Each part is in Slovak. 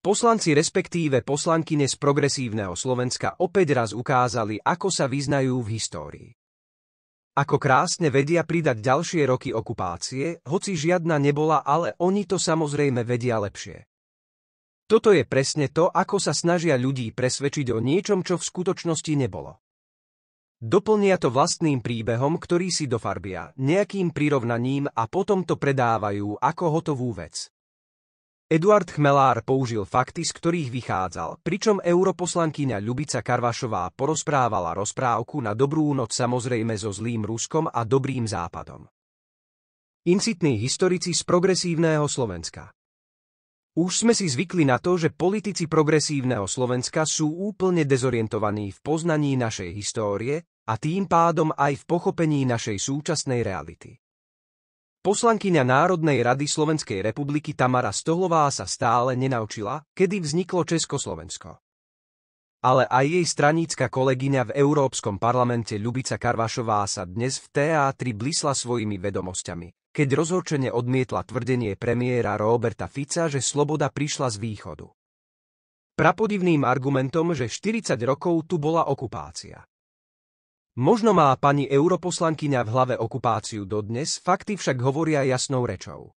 Poslanci respektíve poslankyne z progresívneho Slovenska opäť raz ukázali, ako sa vyznajú v histórii. Ako krásne vedia pridať ďalšie roky okupácie, hoci žiadna nebola, ale oni to samozrejme vedia lepšie. Toto je presne to, ako sa snažia ľudí presvedčiť o niečom, čo v skutočnosti nebolo. Doplnia to vlastným príbehom, ktorý si dofarbia, nejakým prirovnaním a potom to predávajú ako hotovú vec. Eduard Chmelár použil fakty, z ktorých vychádzal, pričom europoslankyňa Ľubica Karvašová porozprávala rozprávku na dobrú noc samozrejme so zlým Ruskom a dobrým západom. Incitní historici z progresívneho Slovenska Už sme si zvykli na to, že politici progresívneho Slovenska sú úplne dezorientovaní v poznaní našej histórie a tým pádom aj v pochopení našej súčasnej reality. Poslankyňa Národnej rady Slovenskej republiky Tamara Stohlová sa stále nenaučila, kedy vzniklo Československo. Ale aj jej stranícka kolegyňa v Európskom parlamente Ľubica Karvašová sa dnes v teatri blísla svojimi vedomosťami, keď rozhorčene odmietla tvrdenie premiéra Roberta Fica, že sloboda prišla z východu. Prapodivným argumentom, že 40 rokov tu bola okupácia. Možno má pani europoslankyňa v hlave okupáciu dodnes, fakty však hovoria jasnou rečou.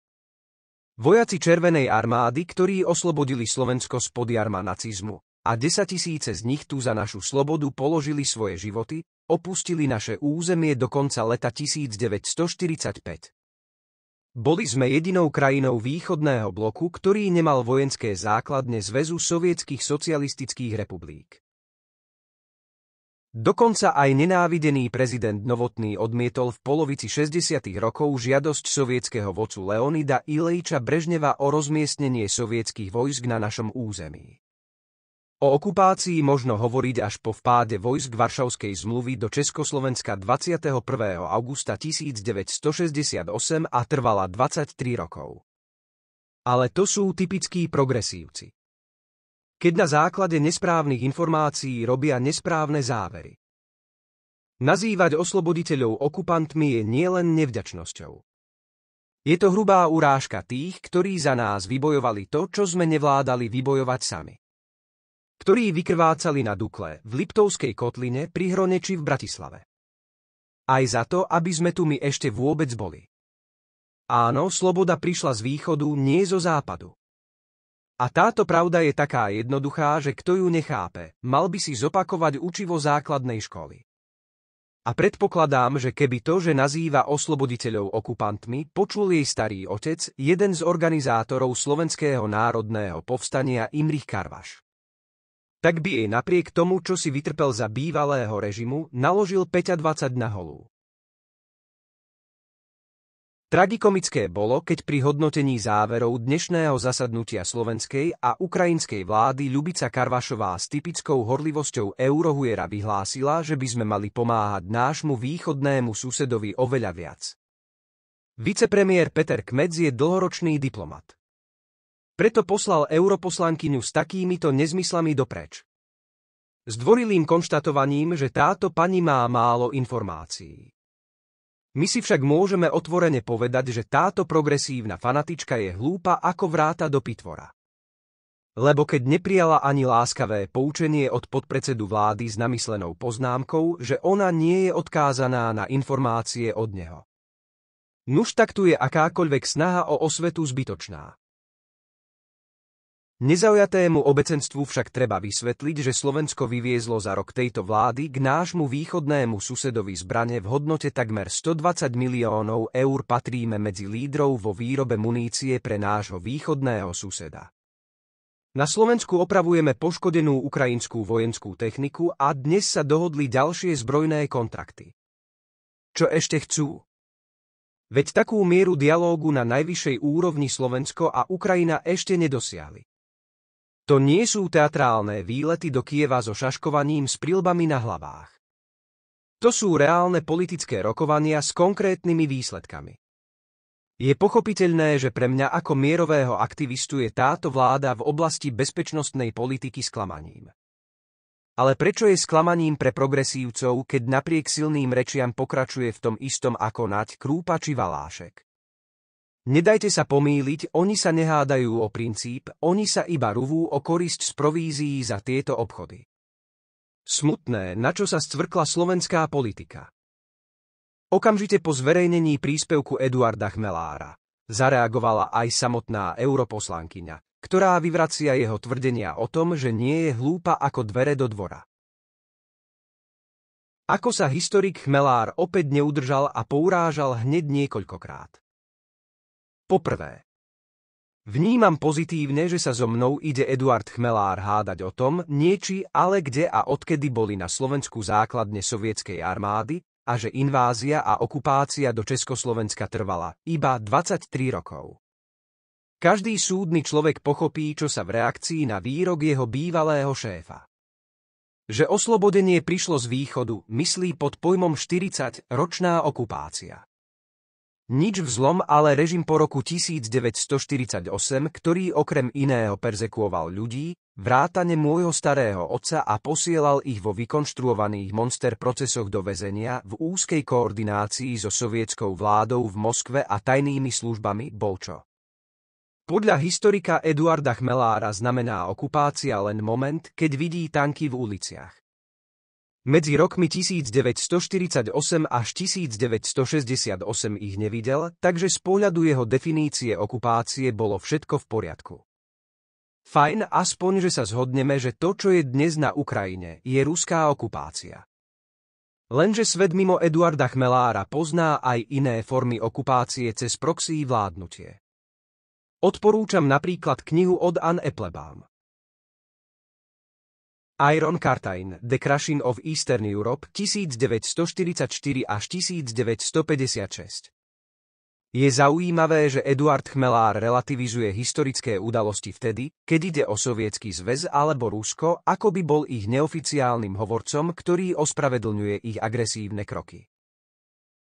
Vojaci Červenej armády, ktorí oslobodili Slovensko spod jarma nacizmu, a 10 tisíce z nich tu za našu slobodu položili svoje životy, opustili naše územie do konca leta 1945. Boli sme jedinou krajinou východného bloku, ktorý nemal vojenské základne zväzu sovietských socialistických republik. Dokonca aj nenávidený prezident Novotný odmietol v polovici 60. rokov žiadosť sovietského vocu Leonida Ilejča Brežneva o rozmiestnenie sovietských vojsk na našom území. O okupácii možno hovoriť až po vpáde vojsk Varšavskej zmluvy do Československa 21. augusta 1968 a trvala 23 rokov. Ale to sú typickí progresívci keď na základe nesprávnych informácií robia nesprávne závery. Nazývať osloboditeľov okupantmi je nielen nevďačnosťou. Je to hrubá urážka tých, ktorí za nás vybojovali to, čo sme nevládali vybojovať sami. Ktorí vykrvácali na Dukle, v Liptovskej kotline, pri Hrone či v Bratislave. Aj za to, aby sme tu my ešte vôbec boli. Áno, sloboda prišla z východu, nie zo západu. A táto pravda je taká jednoduchá, že kto ju nechápe, mal by si zopakovať učivo základnej školy. A predpokladám, že keby to, že nazýva osloboditeľov okupantmi, počul jej starý otec, jeden z organizátorov Slovenského národného povstania Imrich Karvaš. Tak by jej napriek tomu, čo si vytrpel za bývalého režimu, naložil 25 na holú. Tragikomické bolo, keď pri hodnotení záverov dnešného zasadnutia slovenskej a ukrajinskej vlády Ľubica Karvašová s typickou horlivosťou Eurohujera vyhlásila, že by sme mali pomáhať nášmu východnému susedovi oveľa viac. Vicepremiér Peter Kmec je dlhoročný diplomat. Preto poslal europoslankyňu s takýmito nezmyslami dopreč. S konštatovaním, že táto pani má málo informácií. My si však môžeme otvorene povedať, že táto progresívna fanatička je hlúpa ako vráta do pitvora. Lebo keď neprijala ani láskavé poučenie od podpredsedu vlády s namyslenou poznámkou, že ona nie je odkázaná na informácie od neho. Nuž tak tu je akákoľvek snaha o osvetu zbytočná. Nezaujatému obecenstvu však treba vysvetliť, že Slovensko vyviezlo za rok tejto vlády k nášmu východnému susedovi zbrane v hodnote takmer 120 miliónov eur patríme medzi lídrov vo výrobe munície pre nášho východného suseda. Na Slovensku opravujeme poškodenú ukrajinskú vojenskú techniku a dnes sa dohodli ďalšie zbrojné kontrakty. Čo ešte chcú? Veď takú mieru dialógu na najvyššej úrovni Slovensko a Ukrajina ešte nedosiahli. To nie sú teatrálne výlety do Kieva so šaškovaním s prilbami na hlavách. To sú reálne politické rokovania s konkrétnymi výsledkami. Je pochopiteľné, že pre mňa ako mierového aktivistu je táto vláda v oblasti bezpečnostnej politiky sklamaním. Ale prečo je sklamaním pre progresívcov, keď napriek silným rečiam pokračuje v tom istom ako Nať Krúpa či Valášek? Nedajte sa pomýliť, oni sa nehádajú o princíp, oni sa iba ruvú o korisť z provízií za tieto obchody. Smutné, na čo sa stvrkla slovenská politika. Okamžite po zverejnení príspevku Eduarda Chmelára zareagovala aj samotná europoslankyňa, ktorá vyvracia jeho tvrdenia o tom, že nie je hlúpa ako dvere do dvora. Ako sa historik Chmelár opäť neudržal a pourážal hneď niekoľkokrát. Poprvé. Vnímam pozitívne, že sa so mnou ide Eduard Chmelár hádať o tom, nieči, ale kde a odkedy boli na Slovensku základne sovietskej armády a že invázia a okupácia do Československa trvala iba 23 rokov. Každý súdny človek pochopí, čo sa v reakcii na výrok jeho bývalého šéfa. Že oslobodenie prišlo z východu, myslí pod pojmom 40-ročná okupácia. Nič vzlom ale režim po roku 1948, ktorý okrem iného perzekuoval ľudí, vrátane môjho starého otca a posielal ich vo vykonštruovaných monster procesoch do väzenia v úzkej koordinácii so sovietskou vládou v Moskve a tajnými službami Bolčo. Podľa historika Eduarda Chmelára znamená okupácia len moment, keď vidí tanky v uliciach. Medzi rokmi 1948 až 1968 ich nevidel, takže z pohľadu jeho definície okupácie bolo všetko v poriadku. Fajn aspoň, že sa zhodneme, že to, čo je dnes na Ukrajine, je ruská okupácia. Lenže svet mimo Eduarda Chmelára pozná aj iné formy okupácie cez proxy vládnutie. Odporúčam napríklad knihu od Anne Eplebaum. Iron Cartain, The Crushing of Eastern Europe 1944 až 1956. Je zaujímavé, že Eduard Chmelár relativizuje historické udalosti vtedy, keď ide o Sovietský zväz alebo Rusko, ako by bol ich neoficiálnym hovorcom, ktorý ospravedlňuje ich agresívne kroky.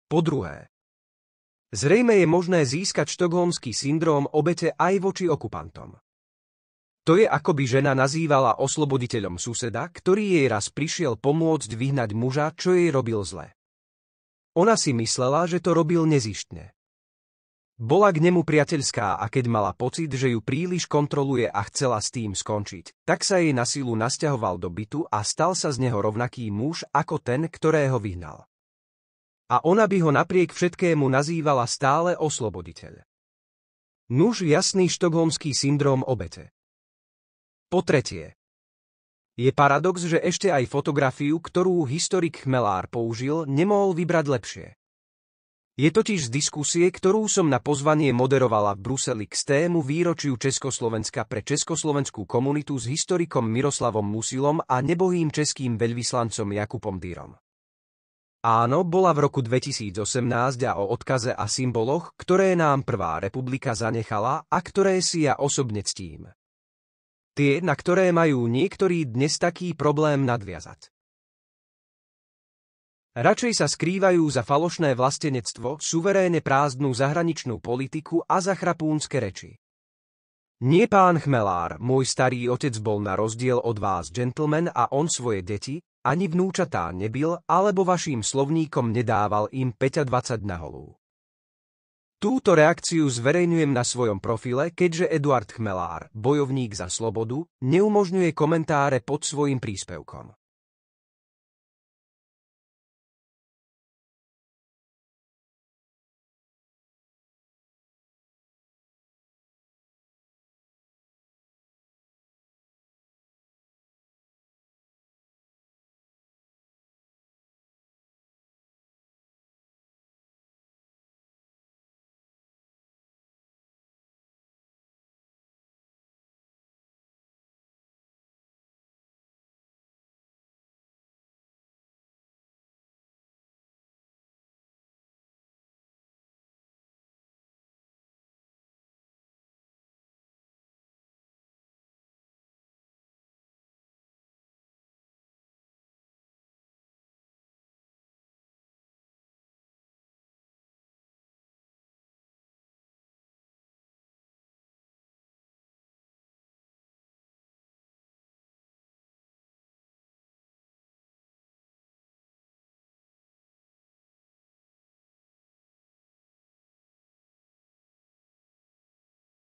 Po druhé. Zrejme je možné získať štokholmský syndróm obete aj voči okupantom. To je ako by žena nazývala osloboditeľom suseda, ktorý jej raz prišiel pomôcť vyhnať muža, čo jej robil zle. Ona si myslela, že to robil nezištne. Bola k nemu priateľská a keď mala pocit, že ju príliš kontroluje a chcela s tým skončiť, tak sa jej na silu nasťahoval do bytu a stal sa z neho rovnaký muž ako ten, ktorého vyhnal. A ona by ho napriek všetkému nazývala stále osloboditeľ. Nuž jasný štokholmský syndrom obete. Po tretie. Je paradox, že ešte aj fotografiu, ktorú historik Chmelár použil, nemohol vybrať lepšie. Je totiž z diskusie, ktorú som na pozvanie moderovala v Bruseli k tému výročiu Československa pre československú komunitu s historikom Miroslavom Musilom a nebohým českým veľvyslancom Jakubom Dýrom. Áno, bola v roku 2018 a o odkaze a symboloch, ktoré nám Prvá republika zanechala a ktoré si ja osobne ctím tie, na ktoré majú niektorí dnes taký problém nadviazať. Radšej sa skrývajú za falošné vlastenectvo, suveréne prázdnu zahraničnú politiku a za chrapúnske reči. Nie pán Chmelár, môj starý otec bol na rozdiel od vás gentleman a on svoje deti, ani vnúčatá nebil, alebo vaším slovníkom nedával im 25 na holú. Túto reakciu zverejňujem na svojom profile, keďže Eduard Chmelár, bojovník za slobodu, neumožňuje komentáre pod svojim príspevkom.